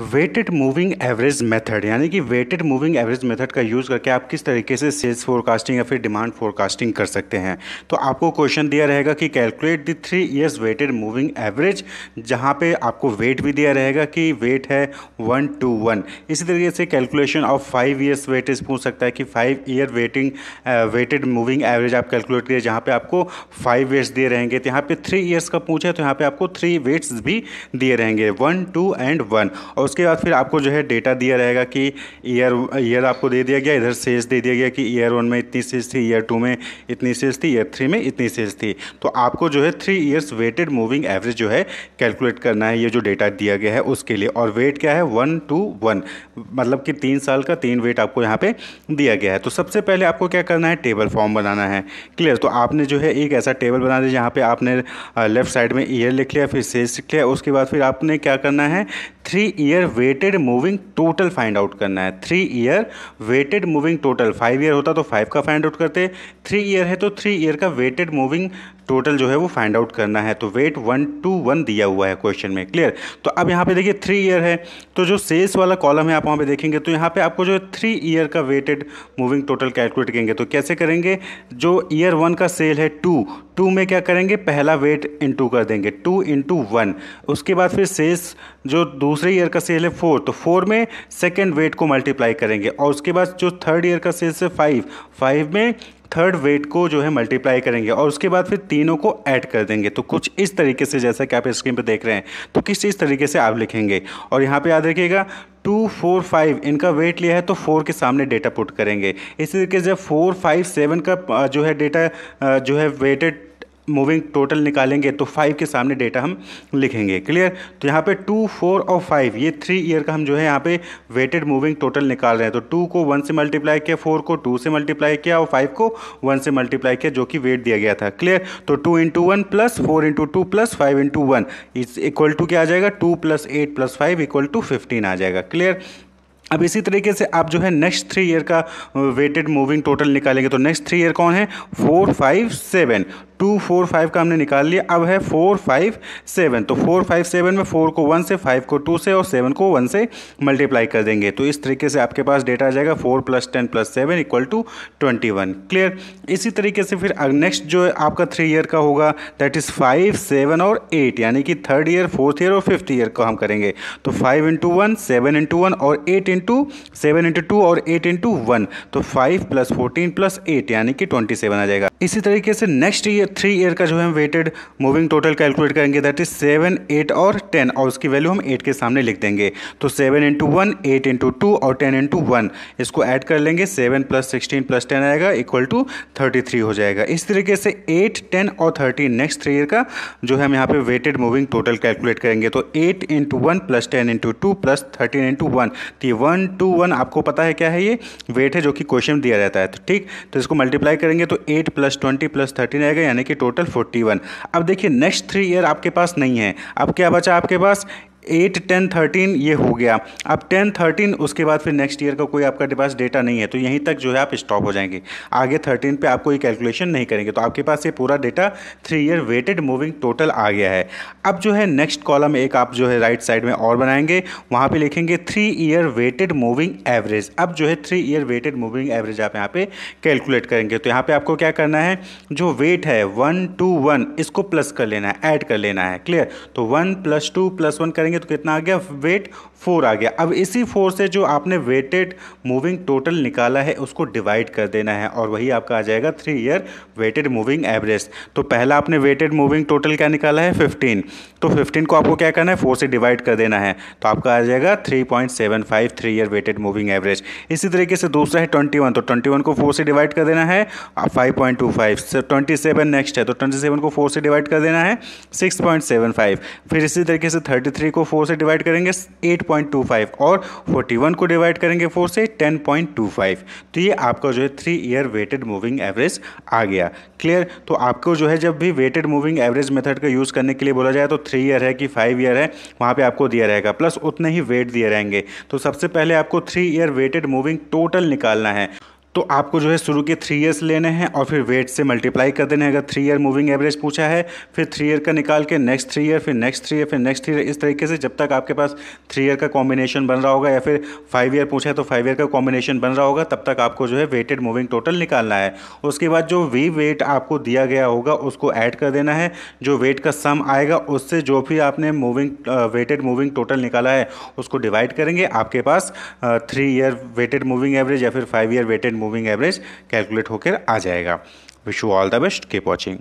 weighted moving average method यानी कि weighted moving average method का यूज़ करके आप किस तरीके से सेल्स फोरकास्टिंग या फिर डिमांड फोरकास्टिंग कर सकते हैं तो आपको क्वेश्चन दिया रहेगा कि calculate the three years weighted moving average जहां पे आपको वेट भी दिया रहेगा कि वेट है वन टू वन इसी तरीके से calculation of five years weightage पूछ सकता है कि five year waiting weighted moving average आप कैलकुलेट करिए जहाँ पर आपको फाइव वेट्स दिए रहेंगे तो यहाँ पर थ्री ईयर्स का पूछे तो यहाँ पर आपको थ्री वेट्स भी दिए रहेंगे वन टू एंड वन और उसके बाद फिर आपको जो है डेटा दिया रहेगा कि ईयर ईयर आपको दे दिया गया इधर सेल्स दे दिया गया कि ईयर वन में इतनी सेल्स थी ईयर टू में इतनी सेल्स थी ईयर थ्री में इतनी सेल्स थी तो आपको जो है three years weighted moving average जो है कैलकुलेट करना है ये जो डेटा दिया गया है उसके लिए और वेट क्या है वन टू वन मतलब कि तीन साल का तीन वेट आपको यहाँ पर दिया गया है तो सबसे पहले आपको क्या करना है टेबल फॉर्म बनाना है क्लियर तो आपने जो है एक ऐसा टेबल बना दिया जहाँ पर आपने लेफ्ट साइड में ईयर लिख लिया फिर सेल्स लिख लिया उसके बाद फिर आपने क्या करना है three year weighted moving total find out करना है three year weighted moving total five year होता तो फाइव का फाइंड आउट करते थ्री ईयर है तो थ्री ईयर का वेटेड मूविंग टोटल जो है वो फाइंड आउट करना है तो वेट वन टू वन दिया हुआ है क्वेश्चन में क्लियर तो अब यहाँ पे देखिए थ्री ईयर है तो जो सेल्स वाला कॉलम है आप वहाँ पे देखेंगे तो यहाँ पे आपको जो थ्री ईयर का वेटेड मूविंग टोटल कैलकुलेट करेंगे तो कैसे करेंगे जो ईयर वन का सेल है टू टू में क्या करेंगे पहला वेट इंटू कर देंगे टू इंटू वन उसके बाद फिर सेल्स जो दूसरे ईयर का सेल है फोर तो फोर में सेकेंड वेट को मल्टीप्लाई करेंगे और उसके बाद जो थर्ड ईयर का सेल्स है फाइव फाइव में थर्ड वेट को जो है मल्टीप्लाई करेंगे और उसके बाद फिर तीनों को ऐड कर देंगे तो कुछ इस तरीके से जैसा कि आप स्क्रीन पर देख रहे हैं तो किस इस तरीके से आप लिखेंगे और यहाँ पे याद रखिएगा टू फोर फाइव इनका वेट लिया है तो फोर के सामने डेटा पुट करेंगे इसी तरीके से जब फोर फाइव सेवन का जो है डेटा जो है वेटेड मूविंग टोटल निकालेंगे तो फाइव के सामने डेटा हम लिखेंगे क्लियर तो यहाँ पे टू फोर और फाइव ये थ्री ईयर का हम जो है यहाँ पे वेटेड मूविंग टोटल निकाल रहे हैं तो टू को वन से मल्टीप्लाई किया फोर को टू से मल्टीप्लाई किया और फाइव को वन से मल्टीप्लाई किया जो कि वेट दिया गया था क्लियर तो two into one plus four into two plus five into one is equal to क्या आ जाएगा two plus eight plus five equal to fifteen आ जाएगा क्लियर अब इसी तरीके से आप जो है नेक्स्ट थ्री ईयर का वेटेड मूविंग टोटल निकालेंगे तो नेक्स्ट थ्री ईयर कौन है four five seven two four five का हमने निकाल लिया अब है फोर फाइव सेवन तो फोर फाइव सेवन में फोर को वन से फाइव को टू से और सेवन को वन से मल्टीप्लाई कर देंगे तो इस तरीके से आपके पास डेटा आ जाएगा four plus ten plus seven equal to twenty one clear इसी तरीके से फिर नेक्स्ट जो आपका थ्री ईयर का होगा दैट इज़ फाइव सेवन और एट यानी कि थर्ड ईयर फोर्थ ईयर और फिफ्थ ईयर को हम करेंगे तो five into one seven into one और eight into seven into two और एट इंटू वन तो five plus fourteen plus eight यानी कि ट्वेंटी सेवन आ जाएगा इसी तरीके से नेक्स्ट ईयर थ्री ईयर का जो है हम वेटेड मूविंग टोटल कैलकुलेट करेंगे दैट इज सेवन एट और टेन और उसकी वैल्यू हम एट के सामने लिख देंगे तो seven into one eight into two और टेन इंटू वन इसको ऐड कर लेंगे seven plus sixteen plus ten आएगा इक्वल टू थर्टी थ्री हो जाएगा इस तरीके से एट टेन और थर्टी नेक्स्ट थ्री ईयर का जो है हम यहाँ पे वेटेड मूविंग टोटल कैलकुलेट करेंगे तो eight into one plus ten into two plus thirteen into one तो वन टू वन आपको पता है क्या है ये वेट है जो कि क्वेश्चन दिया जाता है तो ठीक तो इसको मल्टीप्लाई करेंगे तो eight plus twenty plus thirteen आएगा यानी कि टोटल 41 अब देखिए नेक्स्ट थ्री ईयर आपके पास नहीं है अब क्या बचा आपके पास एट टेन थर्टीन ये हो गया अब टेन थर्टीन उसके बाद फिर नेक्स्ट ईयर का कोई आपके पास डेटा नहीं है तो यहीं तक जो है आप स्टॉप हो जाएंगे आगे थर्टीन पे आप कोई कैलकुलेशन नहीं करेंगे तो आपके पास ये पूरा data three year weighted moving total आ गया है अब जो है नेक्स्ट कॉलम एक आप जो है राइट साइड में और बनाएंगे वहाँ पर लिखेंगे three year weighted moving average अब जो है three year weighted moving average आप यहाँ पर कैलकुलेट करेंगे तो यहाँ पर आपको क्या करना है जो वेट है वन टू वन इसको प्लस कर लेना है ऐड कर लेना है क्लियर तो one plus two plus one करेंगे करेंगे तो कितना आ गया वेट फोर आ गया अब इसी फोर से जो आपने वेटेड मूविंग टोटल निकाला है उसको डिवाइड कर देना है और वही आपका आ जाएगा three year weighted moving average तो पहला आपने वेटेड मूविंग टोटल क्या निकाला है फिफ्टीन तो फिफ्टीन को आपको क्या करना है फोर से डिवाइड कर देना है तो आपका आ जाएगा three point seven five three year weighted moving average इसी तरीके से दूसरा है ट्वेंटी वन तो ट्वेंटी वन को फोर से डिवाइड कर देना है five point two five twenty seven next है तो ट्वेंटी सेवन को फोर से डिवाइड कर देना है सिक्स पॉइंट सेवन फाइव फिर इसी तरीके से थर्टी थ्री को फोर से डिवाइड करेंगे एट पॉइंट टू फाइव और फोर्टी वन को डिवाइड करेंगे फोर से टेन पॉइंट टू फाइव तो ये आपका जो है three year weighted moving average आ गया क्लियर तो आपको जो है जब भी वेटेड मूविंग एवरेज मेथड का यूज़ करने के लिए बोला जाए तो थ्री ईयर है कि फाइव ईयर है वहाँ पर आपको दिया रहेगा प्लस उतने ही वेट दिए रहेंगे तो सबसे पहले आपको three year weighted moving total निकालना है तो आपको जो है शुरू के थ्री ईयर्स लेने हैं और फिर वेट से मल्टीप्लाई कर देने अगर थ्री ईयर मूविंग एवरेज पूछा है फिर थ्री ईयर का निकाल के नेक्स्ट थ्री ईयर फिर नेक्स्ट थ्री ईयर फिर नेक्स्ट थ्री ईयर इस तरीके से जब तक आपके पास थ्री ईयर का कॉम्बिनेशन बन रहा होगा या फिर फाइव ईयर पूछा है तो फाइव ईयर का कॉम्बिनेशन बन रहा होगा तब तक आपको जो है वेटेड मूविंग टोटल निकालना है उसके बाद जो वी वेट आपको दिया गया होगा उसको ऐड कर देना है जो वेट का सम आएगा उससे जो भी आपने मूविंग वेटेड मूविंग टोटल निकाला है उसको डिवाइड करेंगे आपके पास three year weighted moving average या फिर five year weighted moving average calculate होकर आ जाएगा wish you all the best keep watching